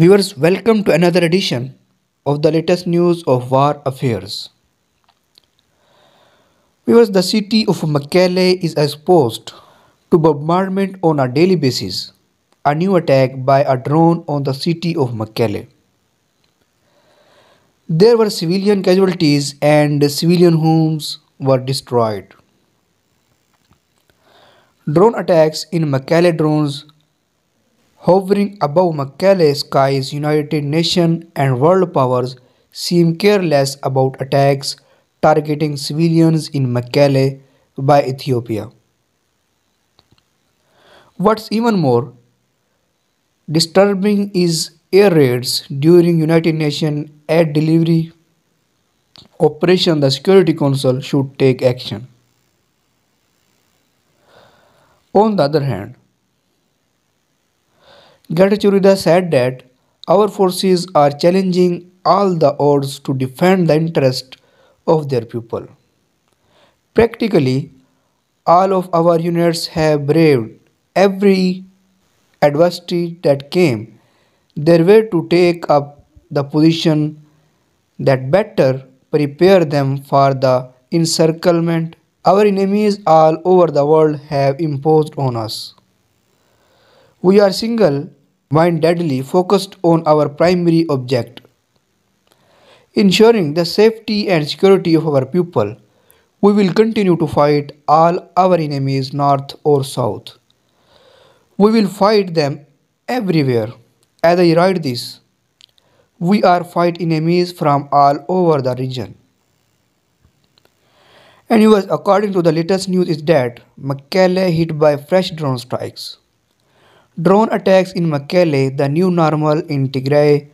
Viewers, welcome to another edition of the latest news of war affairs. Viewers, the city of Mekelle is exposed to bombardment on a daily basis. A new attack by a drone on the city of Mekelle. There were civilian casualties and civilian homes were destroyed. Drone attacks in Mekelle drones Hovering above Mekelle's skies, United Nations and world powers seem careless about attacks targeting civilians in Mekelle by Ethiopia. What's even more disturbing is air raids during United Nations air delivery operation the Security Council should take action. On the other hand, Gatachurida said that our forces are challenging all the odds to defend the interest of their people. Practically, all of our units have braved every adversity that came their way to take up the position that better prepare them for the encirclement our enemies all over the world have imposed on us. We are single Mind deadly focused on our primary object, ensuring the safety and security of our people. We will continue to fight all our enemies, north or south. We will fight them everywhere. As I write this, we are fight enemies from all over the region. And according to the latest news, is that Macaulay hit by fresh drone strikes. Drone attacks in Mekelle, the new normal in Tigray.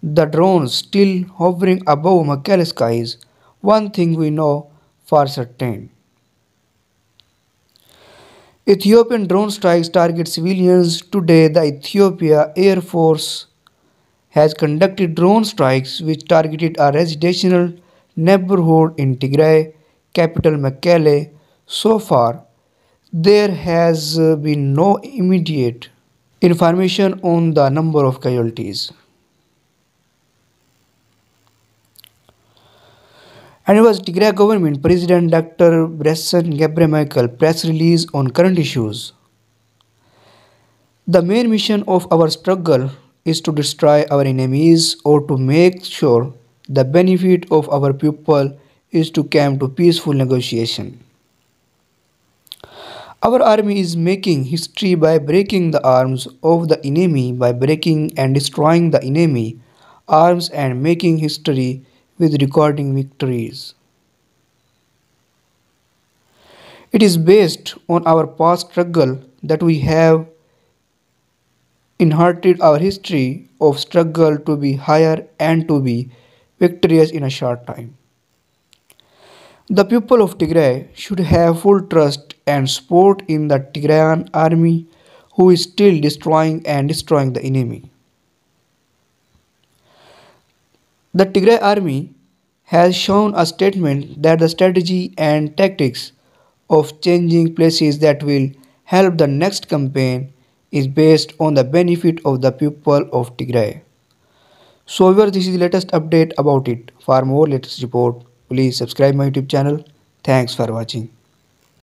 The drones still hovering above Mekelle skies. One thing we know for certain. Ethiopian drone strikes target civilians. Today, the Ethiopia Air Force has conducted drone strikes which targeted a residential neighborhood in Tigray, capital Mekelle. So far, there has been no immediate information on the number of casualties. And it was Tigray government president Dr. Bresson Gebremichael press release on current issues. The main mission of our struggle is to destroy our enemies or to make sure the benefit of our people is to come to peaceful negotiation. Our army is making history by breaking the arms of the enemy, by breaking and destroying the enemy arms and making history with recording victories. It is based on our past struggle that we have inherited our history of struggle to be higher and to be victorious in a short time. The people of Tigray should have full trust and support in the Tigrayan army who is still destroying and destroying the enemy. The Tigray army has shown a statement that the strategy and tactics of changing places that will help the next campaign is based on the benefit of the people of Tigray. So viewers, this is the latest update about it. For more latest report, Please subscribe my YouTube channel. Thanks for watching.